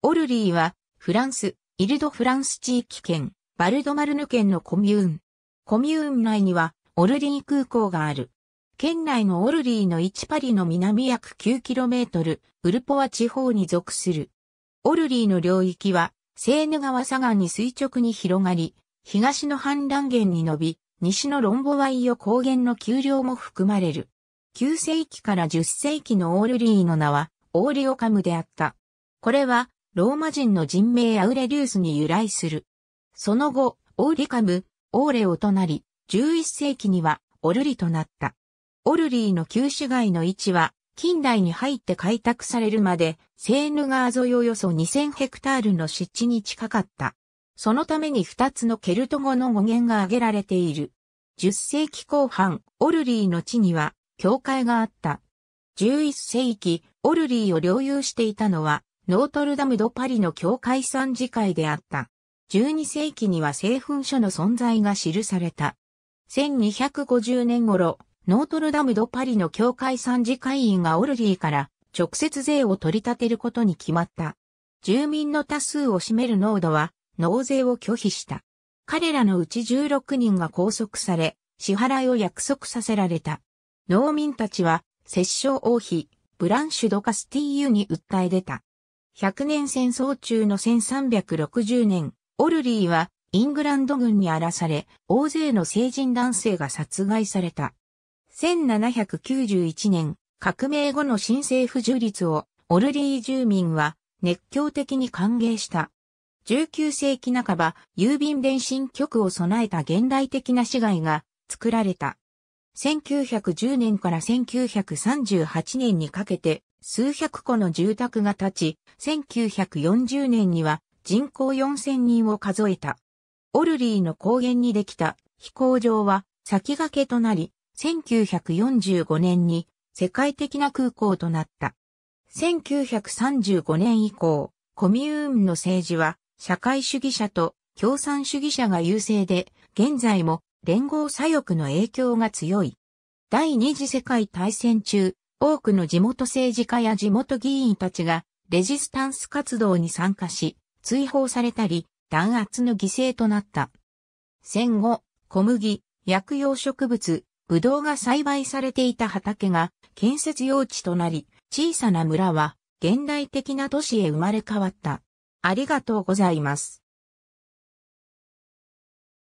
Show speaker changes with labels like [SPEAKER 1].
[SPEAKER 1] オルリーは、フランス、イルド・フランス地域圏、バルドマルヌ県のコミューン。コミューン内には、オルリー空港がある。県内のオルリーの一パリの南約 9km、ウルポワ地方に属する。オルリーの領域は、セーヌ川左岸に垂直に広がり、東の氾濫源に伸び、西のロンボワイオ高原の丘陵も含まれる。9世紀から10世紀のオールリーの名は、オーリオカムであった。これは、ローマ人の人名アウレリウスに由来する。その後、オーリカム、オーレオとなり、11世紀にはオルリとなった。オルリーの旧市街の位置は、近代に入って開拓されるまで、セーヌ川沿いおよそ2000ヘクタールの湿地に近かった。そのために2つのケルト語の語源が挙げられている。10世紀後半、オルリーの地には、教会があった。11世紀、オルリーを領有していたのは、ノートルダム・ド・パリの教会参事会であった。12世紀には製粉所の存在が記された。1250年頃、ノートルダム・ド・パリの教会参事会員がオルリーから直接税を取り立てることに決まった。住民の多数を占めるノードは納税を拒否した。彼らのうち16人が拘束され、支払いを約束させられた。農民たちは、摂政王妃、ブランシュ・ド・カスティーユに訴え出た。100年戦争中の1360年、オルリーはイングランド軍に荒らされ、大勢の成人男性が殺害された。1791年、革命後の新政府樹立を、オルリー住民は熱狂的に歓迎した。19世紀半ば、郵便電信局を備えた現代的な市街が作られた。1910年から1938年にかけて数百個の住宅が建ち、1940年には人口4000人を数えた。オルリーの高原にできた飛行場は先駆けとなり、1945年に世界的な空港となった。1935年以降、コミューンの政治は社会主義者と共産主義者が優勢で、現在も連合左翼の影響が強い。第二次世界大戦中、多くの地元政治家や地元議員たちがレジスタンス活動に参加し、追放されたり、弾圧の犠牲となった。戦後、小麦、薬用植物、ブドウが栽培されていた畑が建設用地となり、小さな村は現代的な都市へ生まれ変わった。ありがとうございます。